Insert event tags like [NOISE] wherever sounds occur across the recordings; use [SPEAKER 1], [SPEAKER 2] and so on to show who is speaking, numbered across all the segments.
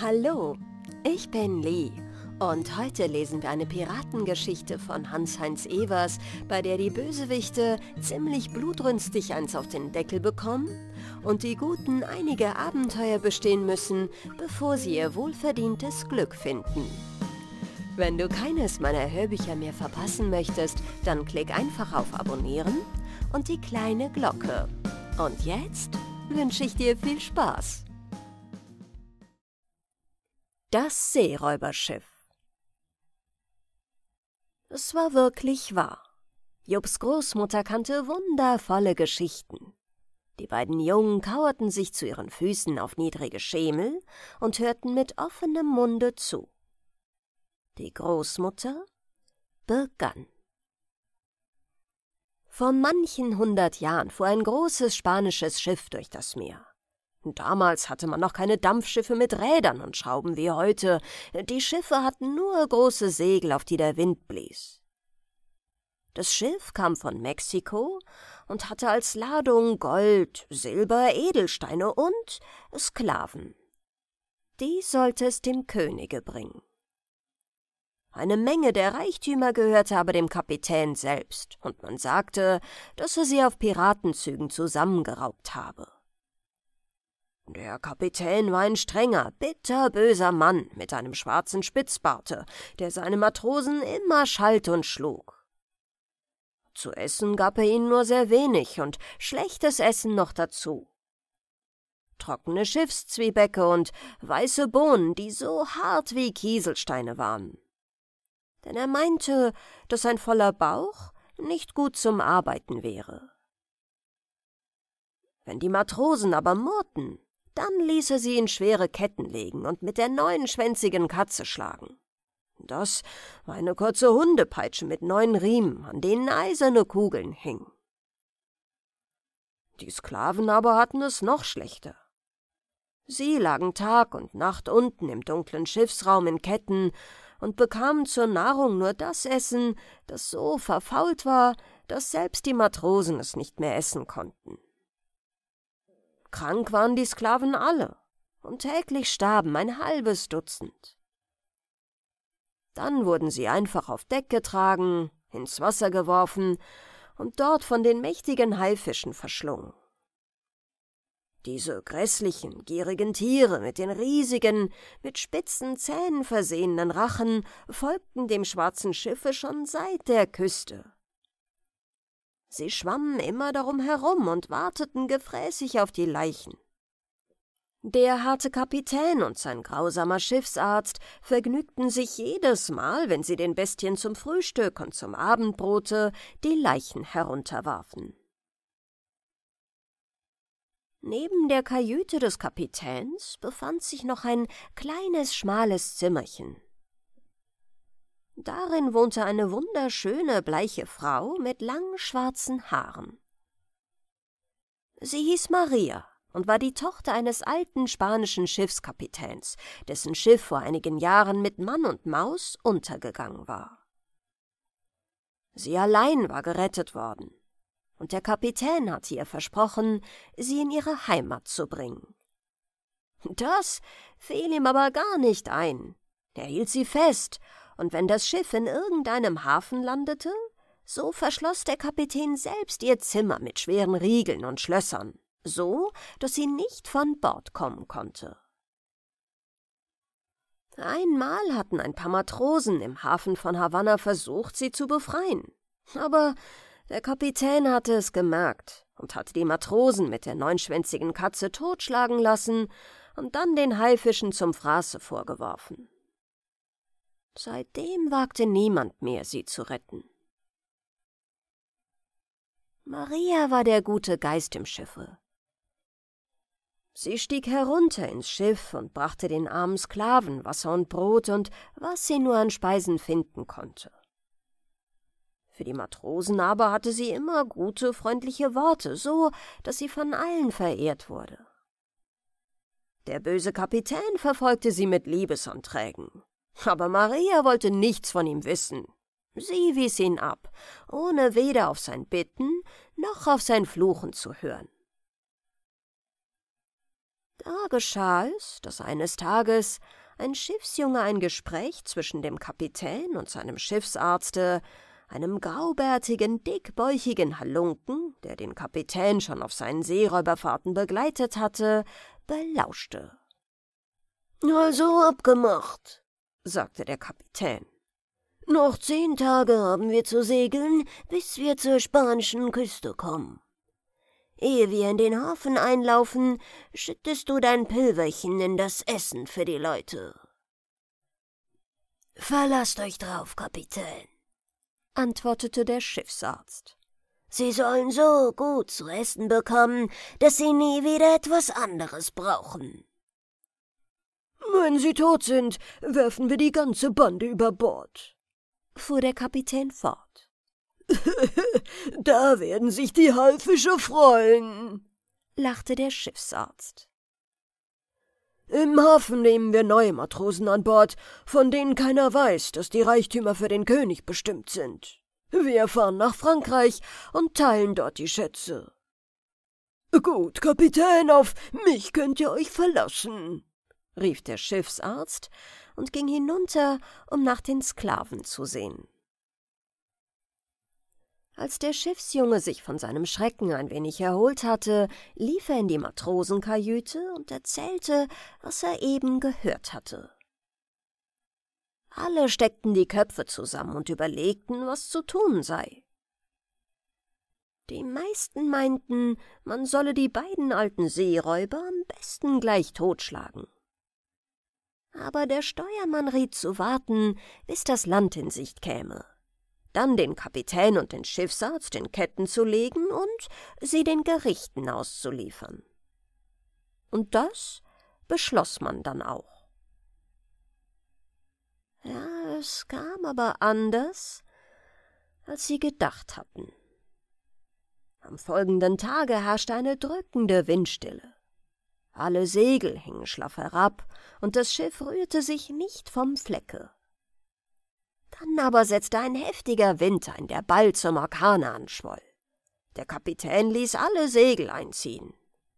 [SPEAKER 1] Hallo, ich bin Lee und heute lesen wir eine Piratengeschichte von Hans-Heinz Evers, bei der die Bösewichte ziemlich blutrünstig eins auf den Deckel bekommen und die Guten einige Abenteuer bestehen müssen, bevor sie ihr wohlverdientes Glück finden. Wenn du keines meiner Hörbücher mehr verpassen möchtest, dann klick einfach auf Abonnieren und die kleine Glocke. Und jetzt wünsche ich dir viel Spaß. Das Seeräuberschiff. Es war wirklich wahr. Jobs Großmutter kannte wundervolle Geschichten. Die beiden Jungen kauerten sich zu ihren Füßen auf niedrige Schemel und hörten mit offenem Munde zu. Die Großmutter begann. Vor manchen hundert Jahren fuhr ein großes spanisches Schiff durch das Meer. Damals hatte man noch keine Dampfschiffe mit Rädern und Schrauben wie heute. Die Schiffe hatten nur große Segel, auf die der Wind blies. Das Schiff kam von Mexiko und hatte als Ladung Gold, Silber, Edelsteine und Sklaven. Die sollte es dem Könige bringen. Eine Menge der Reichtümer gehörte aber dem Kapitän selbst, und man sagte, dass er sie auf Piratenzügen zusammengeraubt habe. Der Kapitän war ein strenger, bitterböser Mann mit einem schwarzen Spitzbarte, der seine Matrosen immer schalt und schlug. Zu essen gab er ihnen nur sehr wenig und schlechtes Essen noch dazu. Trockene Schiffszwiebäcke und weiße Bohnen, die so hart wie Kieselsteine waren. Denn er meinte, dass ein voller Bauch nicht gut zum Arbeiten wäre. Wenn die Matrosen aber murrten, dann ließ er sie in schwere Ketten legen und mit der neunschwänzigen Katze schlagen. Das war eine kurze Hundepeitsche mit neun Riemen, an denen eiserne Kugeln hingen. Die Sklaven aber hatten es noch schlechter. Sie lagen Tag und Nacht unten im dunklen Schiffsraum in Ketten und bekamen zur Nahrung nur das Essen, das so verfault war, dass selbst die Matrosen es nicht mehr essen konnten. Krank waren die Sklaven alle, und täglich starben ein halbes Dutzend. Dann wurden sie einfach auf Deck getragen, ins Wasser geworfen und dort von den mächtigen Haifischen verschlungen. Diese grässlichen, gierigen Tiere mit den riesigen, mit spitzen Zähnen versehenen Rachen folgten dem schwarzen Schiffe schon seit der Küste Sie schwammen immer darum herum und warteten gefräßig auf die Leichen. Der harte Kapitän und sein grausamer Schiffsarzt vergnügten sich jedes Mal, wenn sie den Bestien zum Frühstück und zum Abendbrote die Leichen herunterwarfen. Neben der Kajüte des Kapitäns befand sich noch ein kleines schmales Zimmerchen. Darin wohnte eine wunderschöne, bleiche Frau mit langen schwarzen Haaren. Sie hieß Maria und war die Tochter eines alten spanischen Schiffskapitäns, dessen Schiff vor einigen Jahren mit Mann und Maus untergegangen war. Sie allein war gerettet worden, und der Kapitän hatte ihr versprochen, sie in ihre Heimat zu bringen. Das fiel ihm aber gar nicht ein. Er hielt sie fest und wenn das Schiff in irgendeinem Hafen landete, so verschloss der Kapitän selbst ihr Zimmer mit schweren Riegeln und Schlössern, so dass sie nicht von Bord kommen konnte. Einmal hatten ein paar Matrosen im Hafen von Havanna versucht, sie zu befreien, aber der Kapitän hatte es gemerkt und hatte die Matrosen mit der neunschwänzigen Katze totschlagen lassen und dann den Haifischen zum Fraße vorgeworfen. Seitdem wagte niemand mehr, sie zu retten. Maria war der gute Geist im Schiffe. Sie stieg herunter ins Schiff und brachte den armen Sklaven Wasser und Brot und was sie nur an Speisen finden konnte. Für die Matrosen aber hatte sie immer gute, freundliche Worte, so dass sie von allen verehrt wurde. Der böse Kapitän verfolgte sie mit Liebesanträgen. Aber Maria wollte nichts von ihm wissen. Sie wies ihn ab, ohne weder auf sein Bitten noch auf sein Fluchen zu hören. Da geschah es, dass eines Tages ein Schiffsjunge ein Gespräch zwischen dem Kapitän und seinem Schiffsarzte, einem graubärtigen, dickbäuchigen Halunken, der den Kapitän schon auf seinen Seeräuberfahrten begleitet hatte, belauschte. Also abgemacht, sagte der Kapitän. Noch zehn Tage haben wir zu segeln, bis wir zur spanischen Küste kommen. Ehe wir in den Hafen einlaufen, schüttest du dein Pilverchen in das Essen für die Leute. Verlasst euch drauf, Kapitän, antwortete der Schiffsarzt. Sie sollen so gut zu essen bekommen, dass sie nie wieder etwas anderes brauchen. Wenn sie tot sind, werfen wir die ganze Bande über Bord, fuhr der Kapitän fort. [LAUGHS] da werden sich die Haifische freuen, lachte der Schiffsarzt. Im Hafen nehmen wir neue Matrosen an Bord, von denen keiner weiß, dass die Reichtümer für den König bestimmt sind. Wir fahren nach Frankreich und teilen dort die Schätze. Gut, Kapitän, auf mich könnt ihr euch verlassen, rief der Schiffsarzt und ging hinunter, um nach den Sklaven zu sehen. Als der Schiffsjunge sich von seinem Schrecken ein wenig erholt hatte, lief er in die Matrosenkajüte und erzählte, was er eben gehört hatte. Alle steckten die Köpfe zusammen und überlegten, was zu tun sei. Die meisten meinten, man solle die beiden alten Seeräuber am besten gleich totschlagen aber der Steuermann riet zu warten, bis das Land in Sicht käme. Dann den Kapitän und den Schiffsarzt in Ketten zu legen und sie den Gerichten auszuliefern. Und das beschloss man dann auch. Ja, es kam aber anders, als sie gedacht hatten. Am folgenden Tage herrschte eine drückende Windstille alle Segel hingen schlaff herab, und das Schiff rührte sich nicht vom Flecke. Dann aber setzte ein heftiger Wind ein, der bald zum Orkan anschwoll. Der Kapitän ließ alle Segel einziehen.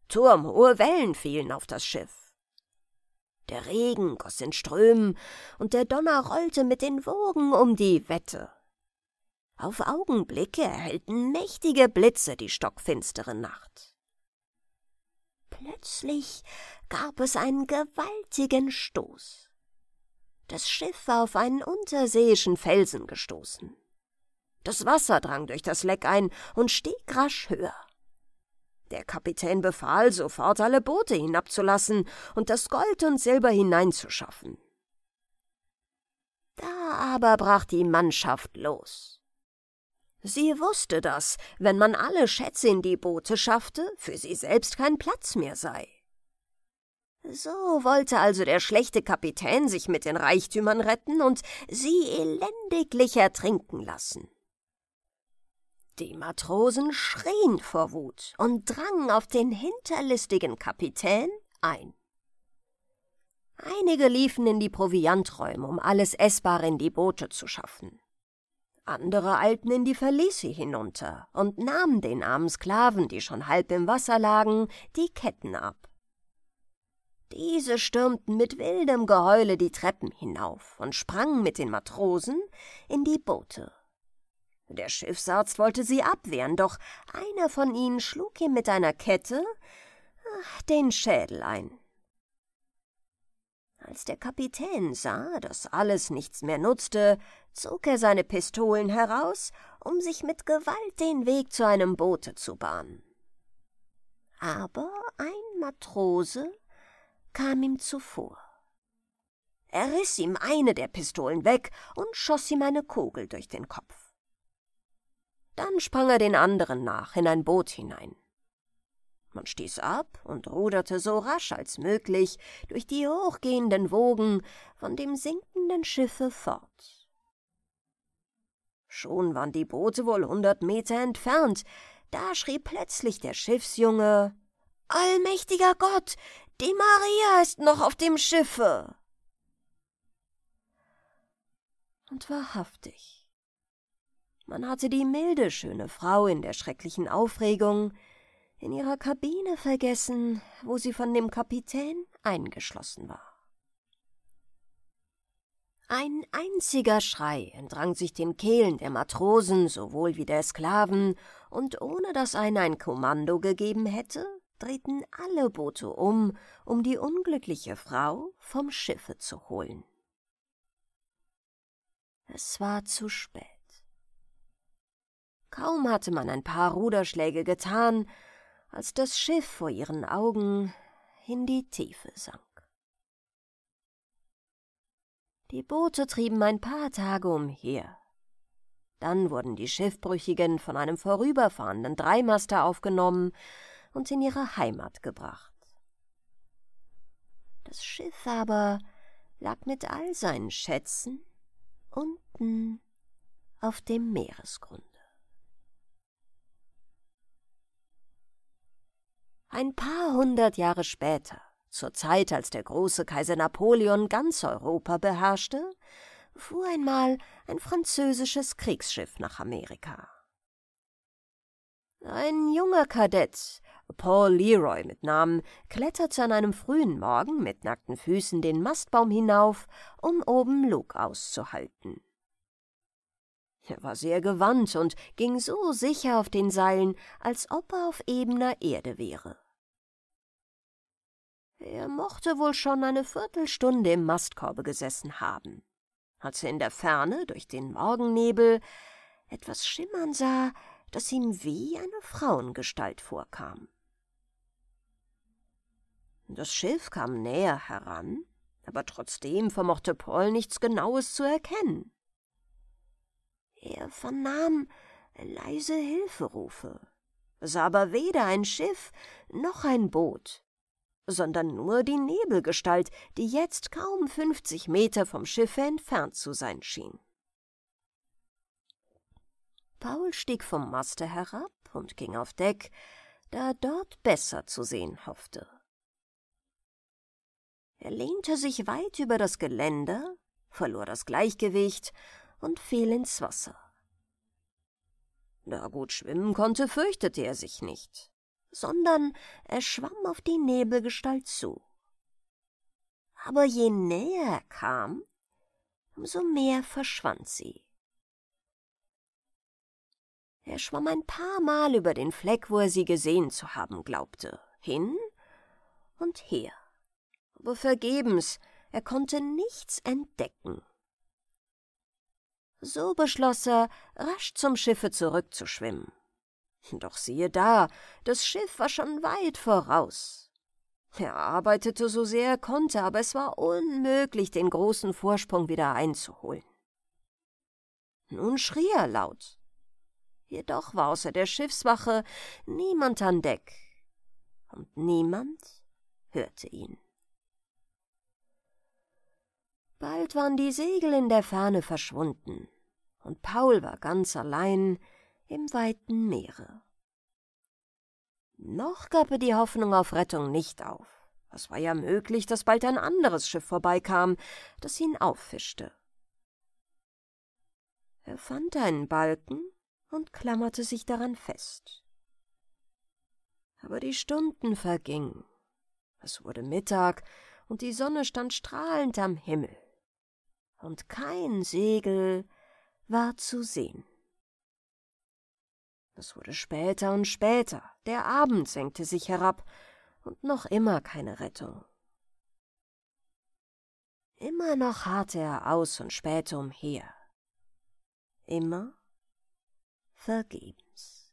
[SPEAKER 1] Turmhohe Wellen fielen auf das Schiff. Der Regen goss in Strömen, und der Donner rollte mit den Wogen um die Wette. Auf Augenblicke erhellten mächtige Blitze die stockfinstere Nacht. Plötzlich gab es einen gewaltigen Stoß. Das Schiff war auf einen unterseeischen Felsen gestoßen. Das Wasser drang durch das Leck ein und stieg rasch höher. Der Kapitän befahl, sofort alle Boote hinabzulassen und das Gold und Silber hineinzuschaffen. Da aber brach die Mannschaft los. Sie wusste, dass, wenn man alle Schätze in die Boote schaffte, für sie selbst kein Platz mehr sei. So wollte also der schlechte Kapitän sich mit den Reichtümern retten und sie elendiglich ertrinken lassen. Die Matrosen schrien vor Wut und drangen auf den hinterlistigen Kapitän ein. Einige liefen in die Provianträume, um alles Essbare in die Boote zu schaffen. Andere eilten in die Verließe hinunter und nahmen den armen Sklaven, die schon halb im Wasser lagen, die Ketten ab. Diese stürmten mit wildem Geheule die Treppen hinauf und sprangen mit den Matrosen in die Boote. Der Schiffsarzt wollte sie abwehren, doch einer von ihnen schlug ihm mit einer Kette den Schädel ein. Als der Kapitän sah, dass alles nichts mehr nutzte, zog er seine Pistolen heraus, um sich mit Gewalt den Weg zu einem Boote zu bahnen. Aber ein Matrose kam ihm zuvor. Er riss ihm eine der Pistolen weg und schoss ihm eine Kugel durch den Kopf. Dann sprang er den anderen nach in ein Boot hinein. Man stieß ab und ruderte so rasch als möglich durch die hochgehenden Wogen von dem sinkenden Schiffe fort. Schon waren die Boote wohl hundert Meter entfernt, da schrie plötzlich der Schiffsjunge Allmächtiger Gott, die Maria ist noch auf dem Schiffe. Und wahrhaftig, man hatte die milde, schöne Frau in der schrecklichen Aufregung in ihrer Kabine vergessen, wo sie von dem Kapitän eingeschlossen war. Ein einziger Schrei entrang sich den Kehlen der Matrosen sowohl wie der Sklaven, und ohne dass einer ein Kommando gegeben hätte, drehten alle Boote um, um die unglückliche Frau vom Schiffe zu holen. Es war zu spät. Kaum hatte man ein paar Ruderschläge getan, als das Schiff vor ihren Augen in die Tiefe sank. Die Boote trieben ein paar Tage umher. Dann wurden die Schiffbrüchigen von einem vorüberfahrenden Dreimaster aufgenommen und in ihre Heimat gebracht. Das Schiff aber lag mit all seinen Schätzen unten auf dem Meeresgrund. Ein paar hundert Jahre später, zur Zeit, als der große Kaiser Napoleon ganz Europa beherrschte, fuhr einmal ein französisches Kriegsschiff nach Amerika. Ein junger Kadett, Paul Leroy mit Namen, kletterte an einem frühen Morgen mit nackten Füßen den Mastbaum hinauf, um oben Lug auszuhalten. Er war sehr gewandt und ging so sicher auf den Seilen, als ob er auf ebener Erde wäre. Er mochte wohl schon eine Viertelstunde im Mastkorbe gesessen haben, als er in der Ferne durch den Morgennebel etwas schimmern sah, das ihm wie eine Frauengestalt vorkam. Das Schiff kam näher heran, aber trotzdem vermochte Paul nichts Genaues zu erkennen. Er vernahm leise Hilferufe, sah aber weder ein Schiff noch ein Boot, sondern nur die Nebelgestalt, die jetzt kaum fünfzig Meter vom Schiffe entfernt zu sein schien. Paul stieg vom Maste herab und ging auf Deck, da er dort besser zu sehen hoffte. Er lehnte sich weit über das Geländer, verlor das Gleichgewicht und fiel ins Wasser. Da gut schwimmen konnte, fürchtete er sich nicht, sondern er schwamm auf die Nebelgestalt zu. Aber je näher er kam, umso mehr verschwand sie. Er schwamm ein paar Mal über den Fleck, wo er sie gesehen zu haben glaubte, hin und her. Aber vergebens, er konnte nichts entdecken. So beschloss er, rasch zum Schiffe zurückzuschwimmen. Doch siehe da, das Schiff war schon weit voraus. Er arbeitete so sehr er konnte, aber es war unmöglich, den großen Vorsprung wieder einzuholen. Nun schrie er laut. Jedoch war außer der Schiffswache niemand an Deck, und niemand hörte ihn. Bald waren die Segel in der Ferne verschwunden, und Paul war ganz allein im weiten Meere. Noch gab er die Hoffnung auf Rettung nicht auf. Es war ja möglich, dass bald ein anderes Schiff vorbeikam, das ihn auffischte. Er fand einen Balken und klammerte sich daran fest. Aber die Stunden vergingen. Es wurde Mittag und die Sonne stand strahlend am Himmel und kein Segel war zu sehen. Es wurde später und später, der Abend senkte sich herab, und noch immer keine Rettung. Immer noch harrte er aus und spähte umher. Immer vergebens.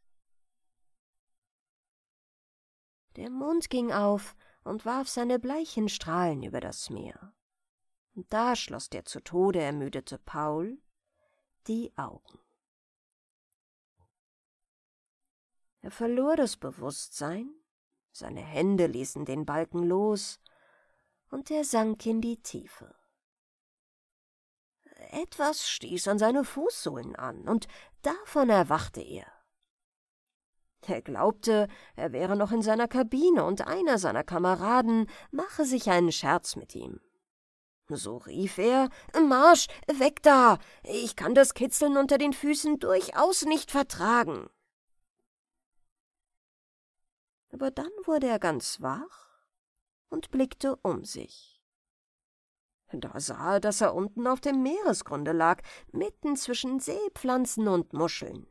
[SPEAKER 1] Der Mond ging auf und warf seine bleichen Strahlen über das Meer. Da schloss der zu Tode ermüdete Paul die Augen. Er verlor das Bewusstsein, seine Hände ließen den Balken los, und er sank in die Tiefe. Etwas stieß an seine Fußsohlen an, und davon erwachte er. Er glaubte, er wäre noch in seiner Kabine, und einer seiner Kameraden mache sich einen Scherz mit ihm. So rief er Marsch, weg da. Ich kann das Kitzeln unter den Füßen durchaus nicht vertragen. Aber dann wurde er ganz wach und blickte um sich. Da sah er, dass er unten auf dem Meeresgrunde lag, mitten zwischen Seepflanzen und Muscheln.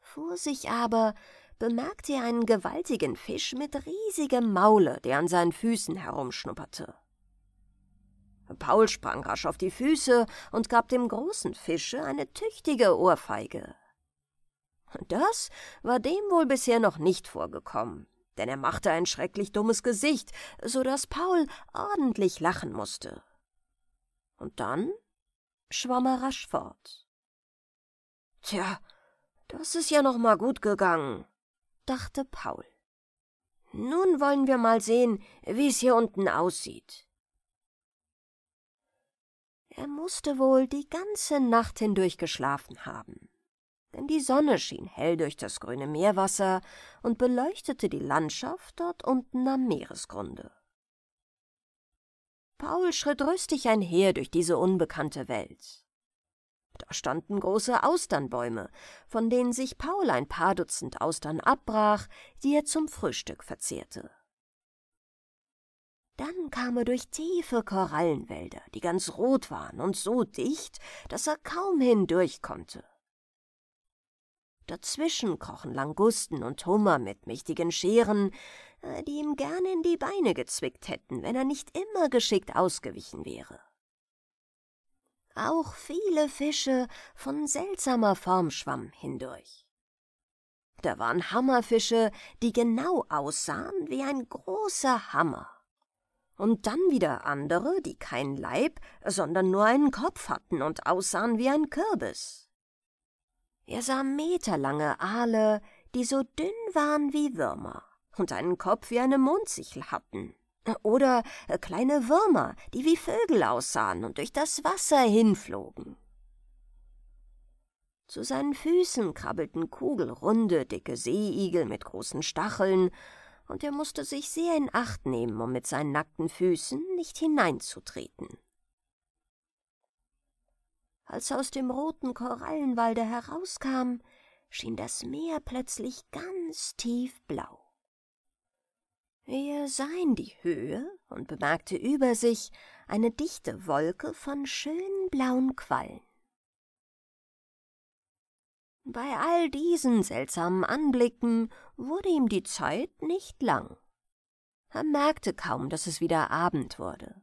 [SPEAKER 1] Vor sich aber bemerkte er einen gewaltigen Fisch mit riesigem Maule, der an seinen Füßen herumschnupperte. Paul sprang rasch auf die Füße und gab dem großen Fische eine tüchtige Ohrfeige. Das war dem wohl bisher noch nicht vorgekommen, denn er machte ein schrecklich dummes Gesicht, so daß Paul ordentlich lachen musste. Und dann schwamm er rasch fort. Tja, das ist ja noch mal gut gegangen, dachte Paul. Nun wollen wir mal sehen, wie es hier unten aussieht. Er musste wohl die ganze Nacht hindurch geschlafen haben, denn die Sonne schien hell durch das grüne Meerwasser und beleuchtete die Landschaft dort unten am Meeresgrunde. Paul schritt rüstig einher durch diese unbekannte Welt. Da standen große Austernbäume, von denen sich Paul ein paar Dutzend Austern abbrach, die er zum Frühstück verzehrte. Dann kam er durch tiefe Korallenwälder, die ganz rot waren und so dicht, dass er kaum hindurch konnte. Dazwischen krochen Langusten und Hummer mit mächtigen Scheren, äh, die ihm gerne in die Beine gezwickt hätten, wenn er nicht immer geschickt ausgewichen wäre auch viele Fische von seltsamer Form schwammen hindurch. Da waren Hammerfische, die genau aussahen wie ein großer Hammer. Und dann wieder andere, die keinen Leib, sondern nur einen Kopf hatten und aussahen wie ein Kürbis. Er sah meterlange Aale, die so dünn waren wie Würmer und einen Kopf wie eine Mondsichel hatten. Oder äh, kleine Würmer, die wie Vögel aussahen und durch das Wasser hinflogen. Zu seinen Füßen krabbelten kugelrunde, dicke Seeigel mit großen Stacheln, und er musste sich sehr in Acht nehmen, um mit seinen nackten Füßen nicht hineinzutreten. Als er aus dem roten Korallenwalde herauskam, schien das Meer plötzlich ganz tiefblau er sah in die Höhe und bemerkte über sich eine dichte Wolke von schönen blauen Quallen. Bei all diesen seltsamen Anblicken wurde ihm die Zeit nicht lang. Er merkte kaum, dass es wieder Abend wurde.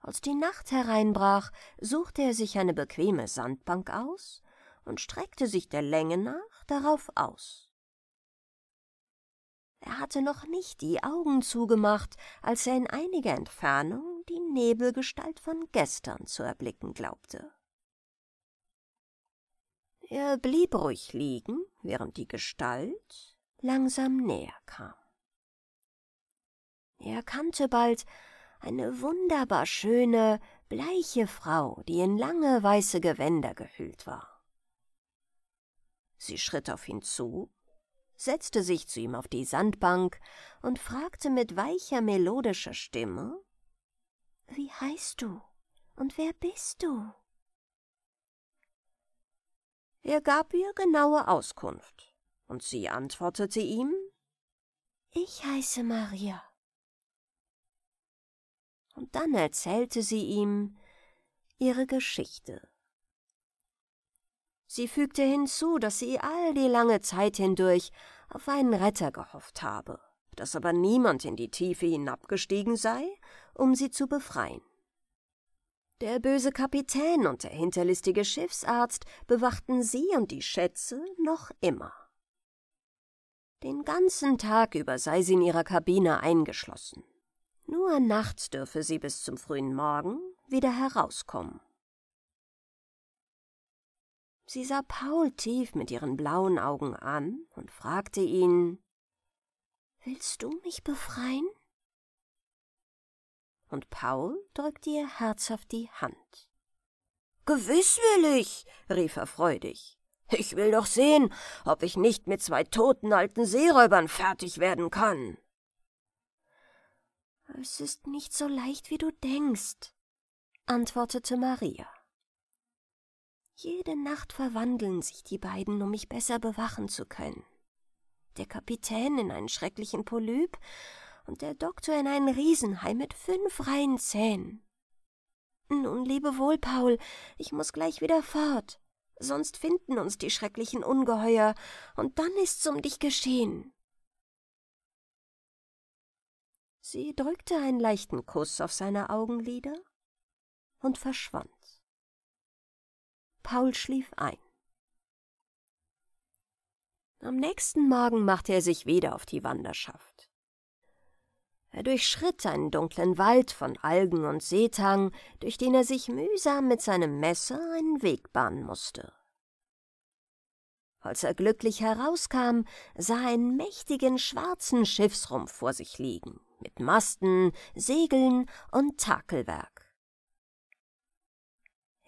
[SPEAKER 1] Als die Nacht hereinbrach, suchte er sich eine bequeme Sandbank aus und streckte sich der Länge nach darauf aus er hatte noch nicht die Augen zugemacht, als er in einiger Entfernung die Nebelgestalt von gestern zu erblicken glaubte. Er blieb ruhig liegen, während die Gestalt langsam näher kam. Er kannte bald eine wunderbar schöne, bleiche Frau, die in lange weiße Gewänder gehüllt war. Sie schritt auf ihn zu setzte sich zu ihm auf die Sandbank und fragte mit weicher melodischer Stimme Wie heißt du und wer bist du? Er gab ihr genaue Auskunft, und sie antwortete ihm Ich heiße Maria. Und dann erzählte sie ihm ihre Geschichte Sie fügte hinzu, dass sie all die lange Zeit hindurch auf einen Retter gehofft habe, dass aber niemand in die Tiefe hinabgestiegen sei, um sie zu befreien. Der böse Kapitän und der hinterlistige Schiffsarzt bewachten sie und die Schätze noch immer. Den ganzen Tag über sei sie in ihrer Kabine eingeschlossen. Nur nachts dürfe sie bis zum frühen Morgen wieder herauskommen. Sie sah Paul tief mit ihren blauen Augen an und fragte ihn, Willst du mich befreien? Und Paul drückte ihr herzhaft die Hand. Gewiss will ich, rief er freudig. Ich will doch sehen, ob ich nicht mit zwei toten alten Seeräubern fertig werden kann. Es ist nicht so leicht, wie du denkst, antwortete Maria. Jede Nacht verwandeln sich die beiden, um mich besser bewachen zu können. Der Kapitän in einen schrecklichen Polyp und der Doktor in einen Riesenhai mit fünf reinen Zähnen. Nun lebe wohl, Paul, ich muss gleich wieder fort, sonst finden uns die schrecklichen Ungeheuer, und dann ist's um dich geschehen. Sie drückte einen leichten Kuss auf seine Augenlider und verschwand. Paul schlief ein. Am nächsten Morgen machte er sich wieder auf die Wanderschaft. Er durchschritt einen dunklen Wald von Algen und Seetang, durch den er sich mühsam mit seinem Messer einen Weg bahnen musste. Als er glücklich herauskam, sah er einen mächtigen schwarzen Schiffsrumpf vor sich liegen, mit Masten, Segeln und Takelwerk.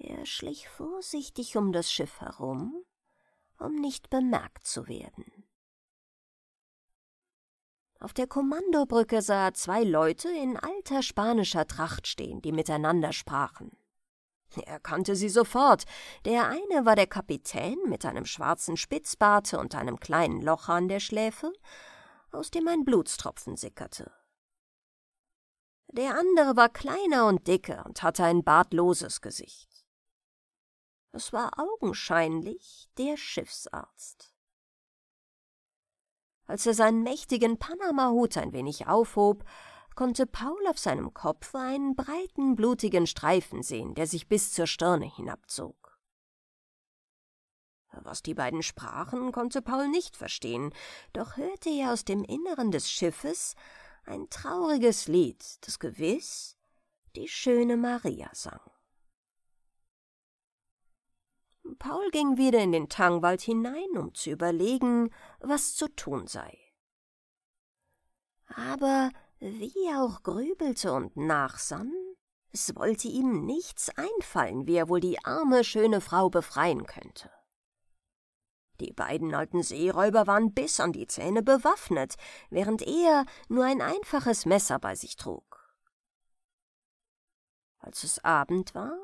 [SPEAKER 1] Er schlich vorsichtig um das Schiff herum, um nicht bemerkt zu werden. Auf der Kommandobrücke sah er zwei Leute in alter spanischer Tracht stehen, die miteinander sprachen. Er kannte sie sofort. Der eine war der Kapitän mit einem schwarzen Spitzbarte und einem kleinen Loch an der Schläfe, aus dem ein Blutstropfen sickerte. Der andere war kleiner und dicker und hatte ein bartloses Gesicht. Es war augenscheinlich der Schiffsarzt. Als er seinen mächtigen Panama-Hut ein wenig aufhob, konnte Paul auf seinem Kopf einen breiten, blutigen Streifen sehen, der sich bis zur Stirne hinabzog. Was die beiden sprachen, konnte Paul nicht verstehen, doch hörte er aus dem Inneren des Schiffes ein trauriges Lied, das gewiss die schöne Maria sang. Paul ging wieder in den Tangwald hinein, um zu überlegen, was zu tun sei. Aber wie er auch grübelte und nachsann, es wollte ihm nichts einfallen, wie er wohl die arme, schöne Frau befreien könnte. Die beiden alten Seeräuber waren bis an die Zähne bewaffnet, während er nur ein einfaches Messer bei sich trug. Als es Abend war,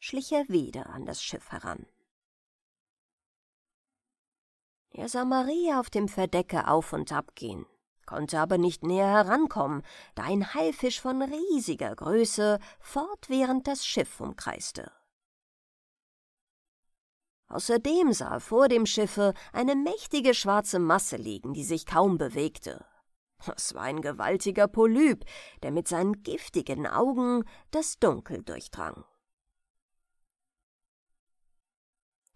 [SPEAKER 1] schlich er wieder an das Schiff heran. Er sah Maria auf dem Verdecke auf und ab gehen, konnte aber nicht näher herankommen, da ein Haifisch von riesiger Größe fortwährend das Schiff umkreiste. Außerdem sah er vor dem Schiffe eine mächtige schwarze Masse liegen, die sich kaum bewegte. Es war ein gewaltiger Polyp, der mit seinen giftigen Augen das Dunkel durchdrang.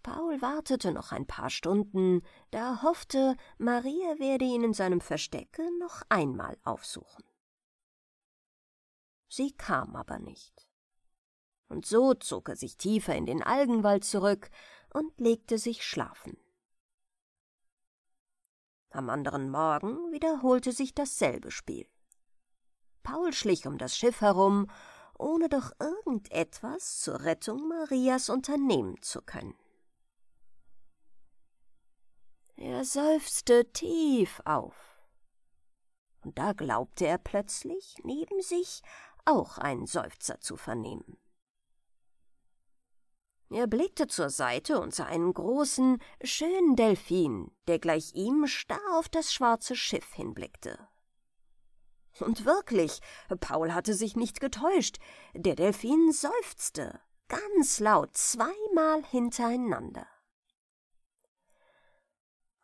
[SPEAKER 1] Paul wartete noch ein paar Stunden, da er hoffte, Maria werde ihn in seinem Verstecke noch einmal aufsuchen. Sie kam aber nicht. Und so zog er sich tiefer in den Algenwald zurück und legte sich schlafen. Am anderen Morgen wiederholte sich dasselbe Spiel. Paul schlich um das Schiff herum, ohne doch irgendetwas zur Rettung Marias unternehmen zu können. Er seufzte tief auf. Und da glaubte er plötzlich, neben sich auch einen Seufzer zu vernehmen. Er blickte zur Seite und sah einen großen, schönen Delfin, der gleich ihm starr auf das schwarze Schiff hinblickte. Und wirklich, Paul hatte sich nicht getäuscht, der Delfin seufzte, ganz laut zweimal hintereinander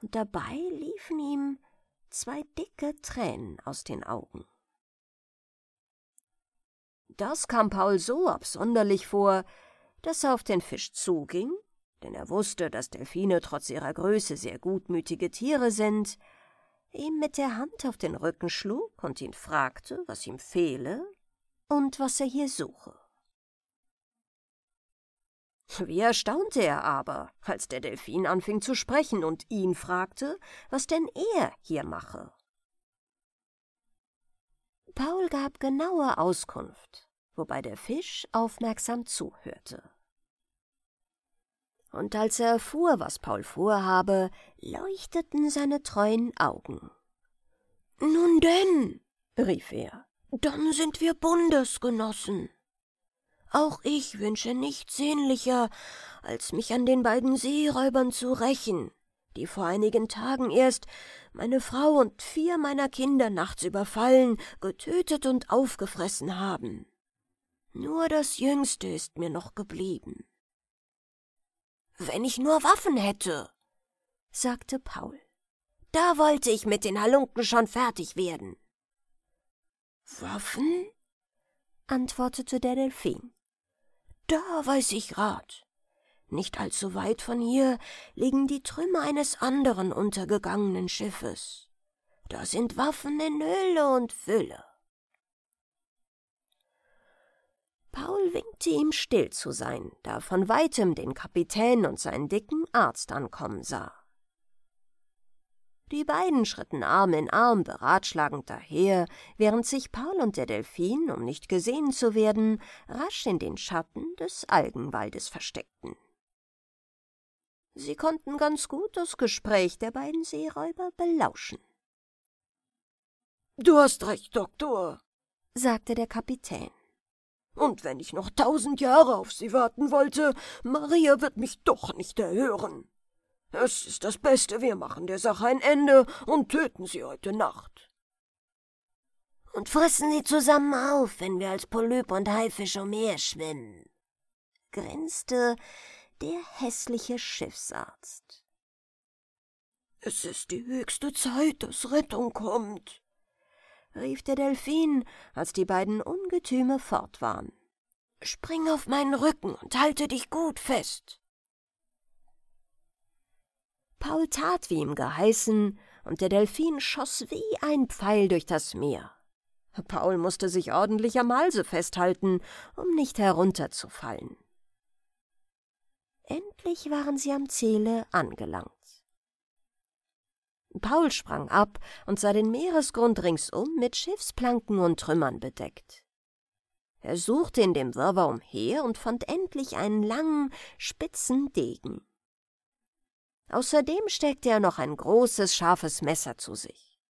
[SPEAKER 1] und dabei liefen ihm zwei dicke Tränen aus den Augen. Das kam Paul so absonderlich vor, dass er auf den Fisch zuging, denn er wusste, dass Delfine trotz ihrer Größe sehr gutmütige Tiere sind, ihm mit der Hand auf den Rücken schlug und ihn fragte, was ihm fehle und was er hier suche. Wie erstaunte er aber, als der Delfin anfing zu sprechen und ihn fragte, was denn er hier mache. Paul gab genaue Auskunft, wobei der Fisch aufmerksam zuhörte. Und als er erfuhr, was Paul vorhabe, leuchteten seine treuen Augen. Nun denn, rief er, dann sind wir Bundesgenossen. Auch ich wünsche nichts sehnlicher, als mich an den beiden Seeräubern zu rächen, die vor einigen Tagen erst meine Frau und vier meiner Kinder nachts überfallen, getötet und aufgefressen haben. Nur das Jüngste ist mir noch geblieben. Wenn ich nur Waffen hätte, sagte Paul. Da wollte ich mit den Halunken schon fertig werden. Waffen? antwortete der Delfin. Da weiß ich Rat. Nicht allzu weit von hier liegen die Trümmer eines anderen untergegangenen Schiffes. Da sind Waffen in Hülle und Fülle. Paul winkte ihm still zu sein, da von weitem den Kapitän und seinen dicken Arzt ankommen sah. Die beiden schritten Arm in Arm beratschlagend daher, während sich Paul und der Delfin, um nicht gesehen zu werden, rasch in den Schatten des Algenwaldes versteckten. Sie konnten ganz gut das Gespräch der beiden Seeräuber belauschen. Du hast recht, Doktor, sagte der Kapitän. Und wenn ich noch tausend Jahre auf sie warten wollte, Maria wird mich doch nicht erhören. Es ist das Beste, wir machen der Sache ein Ende und töten sie heute Nacht. Und fressen sie zusammen auf, wenn wir als Polyp und Haifisch um schwimmen, grinste der hässliche Schiffsarzt. Es ist die höchste Zeit, dass Rettung kommt, rief der Delfin, als die beiden Ungetüme fort waren. Spring auf meinen Rücken und halte dich gut fest. Paul tat, wie ihm geheißen, und der Delfin schoss wie ein Pfeil durch das Meer. Paul musste sich ordentlich am Halse festhalten, um nicht herunterzufallen. Endlich waren sie am Ziele angelangt. Paul sprang ab und sah den Meeresgrund ringsum mit Schiffsplanken und Trümmern bedeckt. Er suchte in dem Wirrwarr umher und fand endlich einen langen, spitzen Degen. Außerdem steckte er noch ein großes, scharfes Messer zu sich.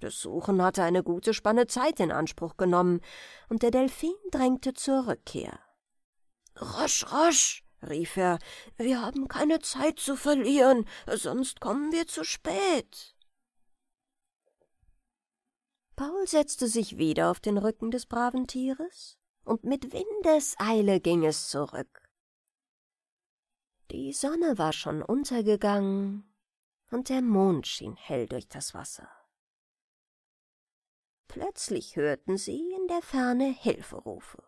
[SPEAKER 1] Das Suchen hatte eine gute Spanne Zeit in Anspruch genommen, und der Delfin drängte zur Rückkehr. Rasch, rasch, rief er, wir haben keine Zeit zu verlieren, sonst kommen wir zu spät. Paul setzte sich wieder auf den Rücken des braven Tieres, und mit Windeseile ging es zurück. Die Sonne war schon untergegangen und der Mond schien hell durch das Wasser. Plötzlich hörten sie in der Ferne Hilferufe.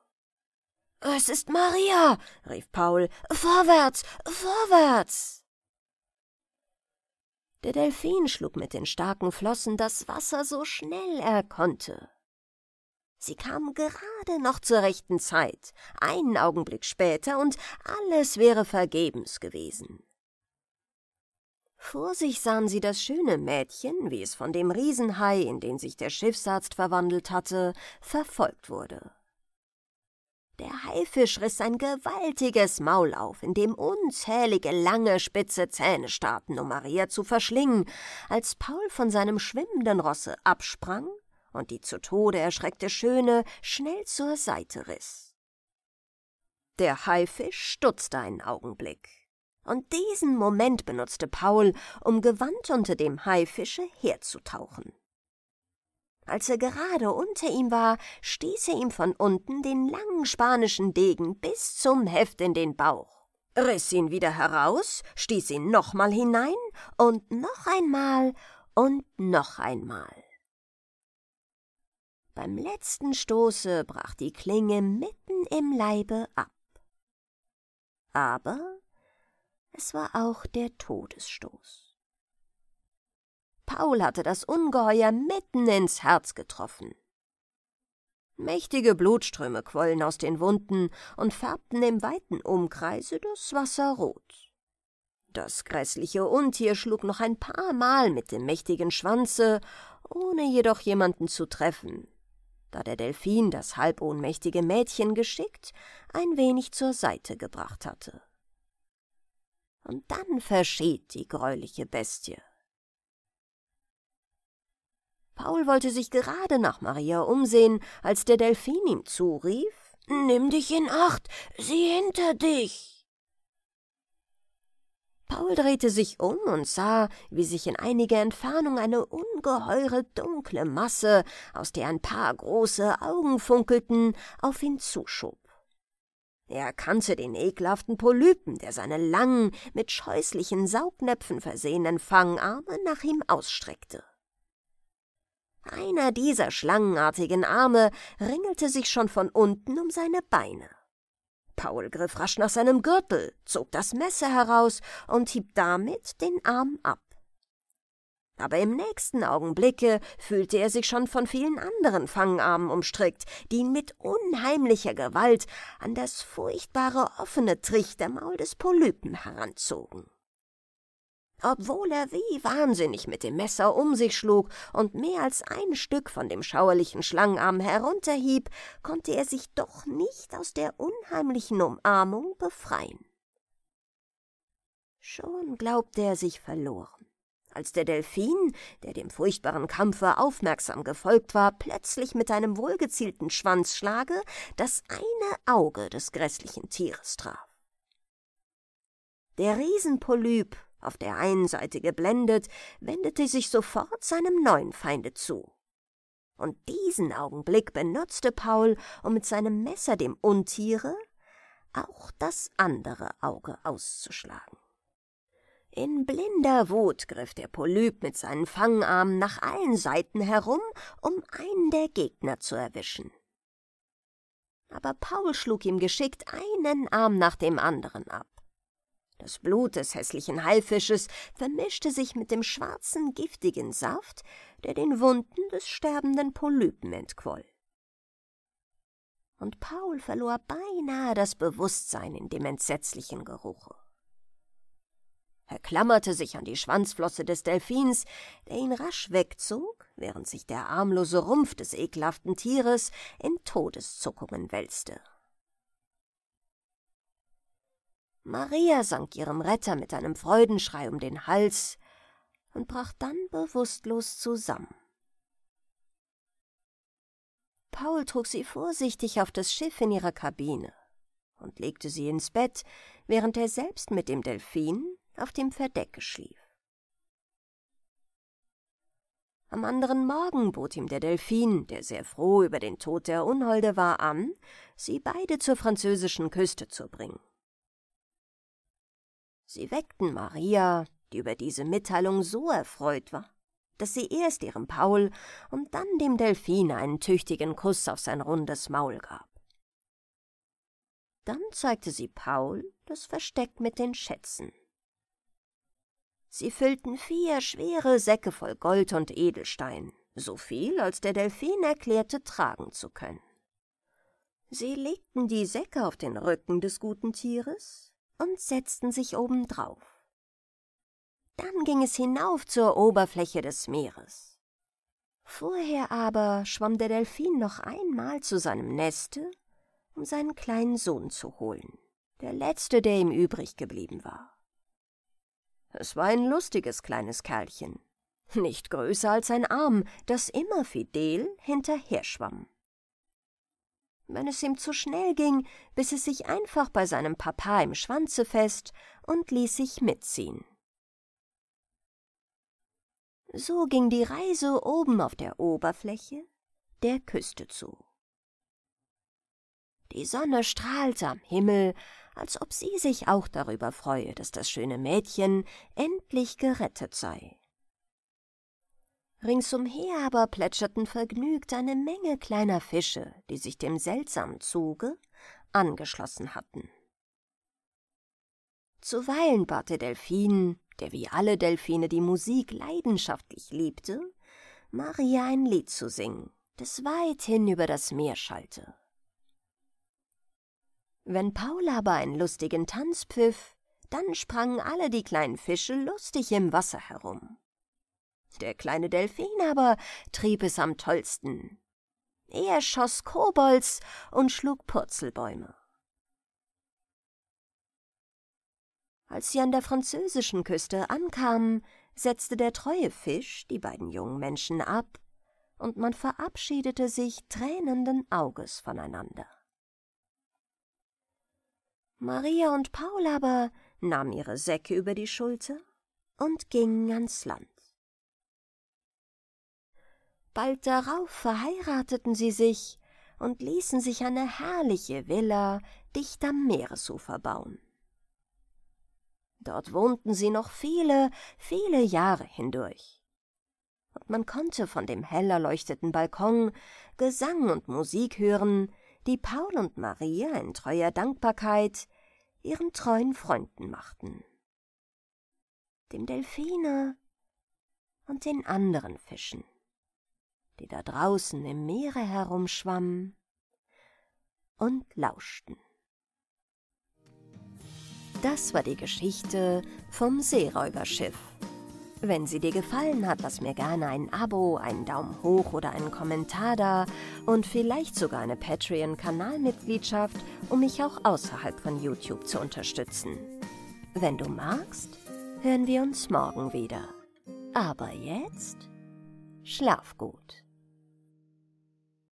[SPEAKER 1] Es ist Maria, rief Paul. Vorwärts, vorwärts. Der Delfin schlug mit den starken Flossen das Wasser so schnell er konnte. Sie kamen gerade noch zur rechten Zeit, einen Augenblick später, und alles wäre vergebens gewesen. Vor sich sahen sie das schöne Mädchen, wie es von dem Riesenhai, in den sich der Schiffsarzt verwandelt hatte, verfolgt wurde. Der Haifisch riss ein gewaltiges Maul auf, in dem unzählige lange spitze Zähne starrten, um Maria zu verschlingen, als Paul von seinem schwimmenden Rosse absprang und die zu Tode erschreckte Schöne schnell zur Seite riss. Der Haifisch stutzte einen Augenblick, und diesen Moment benutzte Paul, um gewandt unter dem Haifische herzutauchen. Als er gerade unter ihm war, stieß er ihm von unten den langen spanischen Degen bis zum Heft in den Bauch, riss ihn wieder heraus, stieß ihn nochmal hinein und noch einmal und noch einmal. Beim letzten Stoße brach die Klinge mitten im Leibe ab. Aber es war auch der Todesstoß. Paul hatte das Ungeheuer mitten ins Herz getroffen. Mächtige Blutströme quollen aus den Wunden und färbten im weiten Umkreise das Wasser rot. Das grässliche Untier schlug noch ein paar Mal mit dem mächtigen Schwanze, ohne jedoch jemanden zu treffen, da der Delfin das halbohnmächtige Mädchen geschickt ein wenig zur Seite gebracht hatte. Und dann verschied die greuliche Bestie. Paul wollte sich gerade nach Maria umsehen, als der Delfin ihm zurief Nimm dich in Acht, sieh hinter dich. Paul drehte sich um und sah, wie sich in einiger Entfernung eine ungeheure dunkle Masse, aus der ein paar große Augen funkelten, auf ihn zuschob. Er kannte den ekelhaften Polypen, der seine langen, mit scheußlichen Saugnäpfen versehenen Fangarme nach ihm ausstreckte. Einer dieser schlangenartigen Arme ringelte sich schon von unten um seine Beine. Paul griff rasch nach seinem Gürtel, zog das Messer heraus und hieb damit den Arm ab. Aber im nächsten Augenblicke fühlte er sich schon von vielen anderen Fangarmen umstrickt, die ihn mit unheimlicher Gewalt an das furchtbare offene Trichtermaul des Polypen heranzogen obwohl er wie wahnsinnig mit dem Messer um sich schlug und mehr als ein Stück von dem schauerlichen Schlangenarm herunterhieb, konnte er sich doch nicht aus der unheimlichen Umarmung befreien. Schon glaubte er sich verloren, als der Delfin, der dem furchtbaren Kampfe aufmerksam gefolgt war, plötzlich mit einem wohlgezielten Schwanzschlage das eine Auge des grässlichen Tieres traf. Der Riesenpolyp auf der einen Seite geblendet, wendete sich sofort seinem neuen Feinde zu. Und diesen Augenblick benutzte Paul, um mit seinem Messer dem Untiere auch das andere Auge auszuschlagen. In blinder Wut griff der Polyp mit seinen Fangarmen nach allen Seiten herum, um einen der Gegner zu erwischen. Aber Paul schlug ihm geschickt einen Arm nach dem anderen ab. Das Blut des hässlichen Haifisches vermischte sich mit dem schwarzen, giftigen Saft, der den Wunden des sterbenden Polypen entquoll. Und Paul verlor beinahe das Bewusstsein in dem entsetzlichen Geruche. Er klammerte sich an die Schwanzflosse des Delfins, der ihn rasch wegzog, während sich der armlose Rumpf des ekelhaften Tieres in Todeszuckungen wälzte. Maria sank ihrem Retter mit einem Freudenschrei um den Hals und brach dann bewusstlos zusammen. Paul trug sie vorsichtig auf das Schiff in ihrer Kabine und legte sie ins Bett, während er selbst mit dem Delfin auf dem Verdeck schlief. Am anderen Morgen bot ihm der Delfin, der sehr froh über den Tod der Unholde war, an, sie beide zur französischen Küste zu bringen. Sie weckten Maria, die über diese Mitteilung so erfreut war, dass sie erst ihrem Paul und dann dem Delfin einen tüchtigen Kuss auf sein rundes Maul gab. Dann zeigte sie Paul das Versteck mit den Schätzen. Sie füllten vier schwere Säcke voll Gold und Edelstein, so viel, als der Delfin erklärte, tragen zu können. Sie legten die Säcke auf den Rücken des guten Tieres, und setzten sich obendrauf. Dann ging es hinauf zur Oberfläche des Meeres. Vorher aber schwamm der Delfin noch einmal zu seinem Neste, um seinen kleinen Sohn zu holen, der letzte, der ihm übrig geblieben war. Es war ein lustiges kleines Kerlchen, nicht größer als ein Arm, das immer fidel hinterher schwamm wenn es ihm zu schnell ging, biss es sich einfach bei seinem Papa im Schwanze fest und ließ sich mitziehen. So ging die Reise oben auf der Oberfläche der Küste zu. Die Sonne strahlte am Himmel, als ob sie sich auch darüber freue, dass das schöne Mädchen endlich gerettet sei. Ringsumher aber plätscherten vergnügt eine Menge kleiner Fische, die sich dem seltsamen Zuge angeschlossen hatten. Zuweilen bat der Delfin, der wie alle Delfine die Musik leidenschaftlich liebte, Maria ein Lied zu singen, das weithin über das Meer schallte. Wenn Paul aber einen lustigen Tanz pfiff, dann sprangen alle die kleinen Fische lustig im Wasser herum. Der kleine Delfin aber trieb es am tollsten. Er schoss Kobolds und schlug Purzelbäume. Als sie an der französischen Küste ankamen, setzte der treue Fisch die beiden jungen Menschen ab, und man verabschiedete sich tränenden Auges voneinander. Maria und Paul aber nahmen ihre Säcke über die Schulter und gingen ans Land. Bald darauf verheirateten sie sich und ließen sich eine herrliche Villa dicht am Meeresufer bauen. Dort wohnten sie noch viele, viele Jahre hindurch. Und man konnte von dem hell erleuchteten Balkon Gesang und Musik hören, die Paul und Maria in treuer Dankbarkeit ihren treuen Freunden machten. Dem Delfine und den anderen Fischen die da draußen im Meere herumschwammen, und lauschten. Das war die Geschichte vom Seeräuberschiff. Wenn sie dir gefallen hat, lass mir gerne ein Abo, einen Daumen hoch oder einen Kommentar da und vielleicht sogar eine Patreon-Kanalmitgliedschaft, um mich auch außerhalb von YouTube zu unterstützen. Wenn du magst, hören wir uns morgen wieder. Aber jetzt schlaf gut.